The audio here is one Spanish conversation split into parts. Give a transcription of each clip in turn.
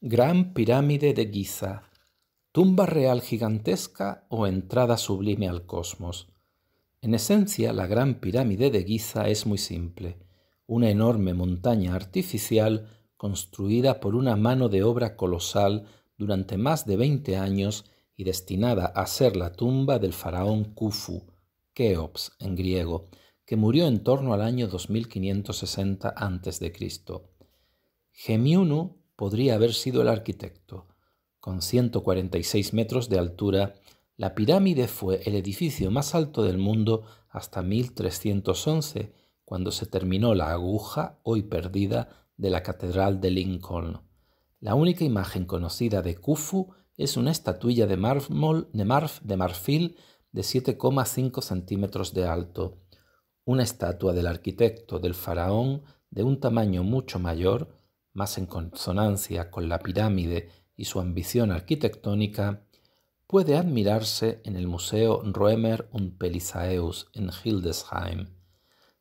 Gran pirámide de Giza, tumba real gigantesca o entrada sublime al cosmos. En esencia, la gran pirámide de Giza es muy simple, una enorme montaña artificial construida por una mano de obra colosal durante más de 20 años y destinada a ser la tumba del faraón Khufu, Keops en griego, que murió en torno al año 2560 a.C. Gemiunu podría haber sido el arquitecto. Con 146 metros de altura, la pirámide fue el edificio más alto del mundo hasta 1311, cuando se terminó la aguja, hoy perdida, de la Catedral de Lincoln. La única imagen conocida de Khufu es una estatuilla de, de, marf, de marfil de 7,5 centímetros de alto. Una estatua del arquitecto del faraón de un tamaño mucho mayor más en consonancia con la pirámide y su ambición arquitectónica, puede admirarse en el Museo Roemer und Pelisaeus en Hildesheim.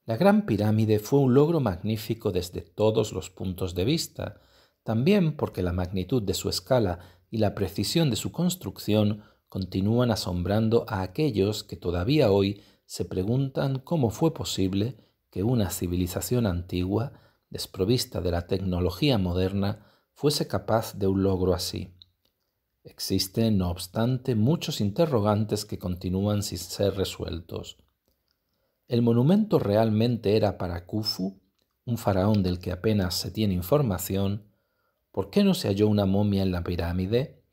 La Gran Pirámide fue un logro magnífico desde todos los puntos de vista, también porque la magnitud de su escala y la precisión de su construcción continúan asombrando a aquellos que todavía hoy se preguntan cómo fue posible que una civilización antigua desprovista de la tecnología moderna, fuese capaz de un logro así. Existen, no obstante, muchos interrogantes que continúan sin ser resueltos. ¿El monumento realmente era para Khufu, un faraón del que apenas se tiene información? ¿Por qué no se halló una momia en la pirámide?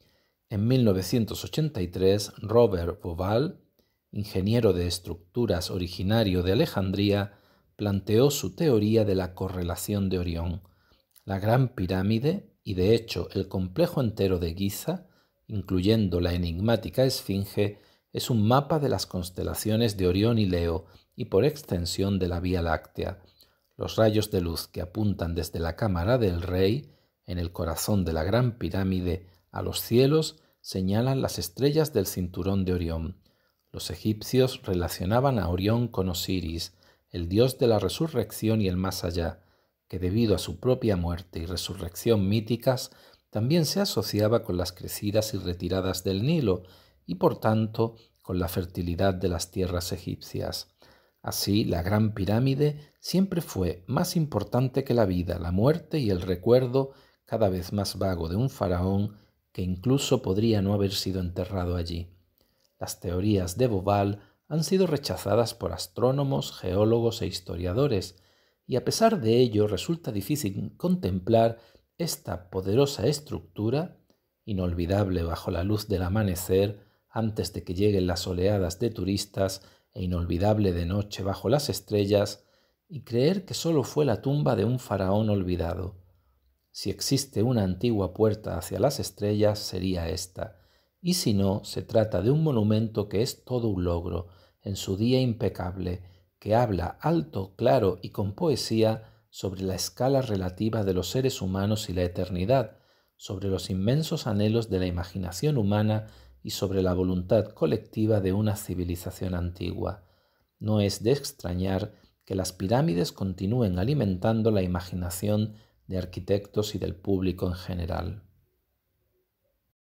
En 1983, Robert Boval, ingeniero de estructuras originario de Alejandría, planteó su teoría de la correlación de Orión, la Gran Pirámide y de hecho el complejo entero de Giza, incluyendo la enigmática Esfinge, es un mapa de las constelaciones de Orión y Leo y por extensión de la Vía Láctea. Los rayos de luz que apuntan desde la cámara del rey, en el corazón de la Gran Pirámide, a los cielos, señalan las estrellas del cinturón de Orión. Los egipcios relacionaban a Orión con Osiris, el Dios de la resurrección y el más allá, que debido a su propia muerte y resurrección míticas, también se asociaba con las crecidas y retiradas del Nilo y por tanto con la fertilidad de las tierras egipcias. Así, la Gran Pirámide siempre fue más importante que la vida, la muerte y el recuerdo cada vez más vago de un faraón que incluso podría no haber sido enterrado allí. Las teorías de Boval han sido rechazadas por astrónomos, geólogos e historiadores, y a pesar de ello resulta difícil contemplar esta poderosa estructura, inolvidable bajo la luz del amanecer antes de que lleguen las oleadas de turistas e inolvidable de noche bajo las estrellas, y creer que solo fue la tumba de un faraón olvidado. Si existe una antigua puerta hacia las estrellas, sería esta, y si no, se trata de un monumento que es todo un logro, en su día impecable, que habla alto, claro y con poesía sobre la escala relativa de los seres humanos y la eternidad, sobre los inmensos anhelos de la imaginación humana y sobre la voluntad colectiva de una civilización antigua. No es de extrañar que las pirámides continúen alimentando la imaginación de arquitectos y del público en general.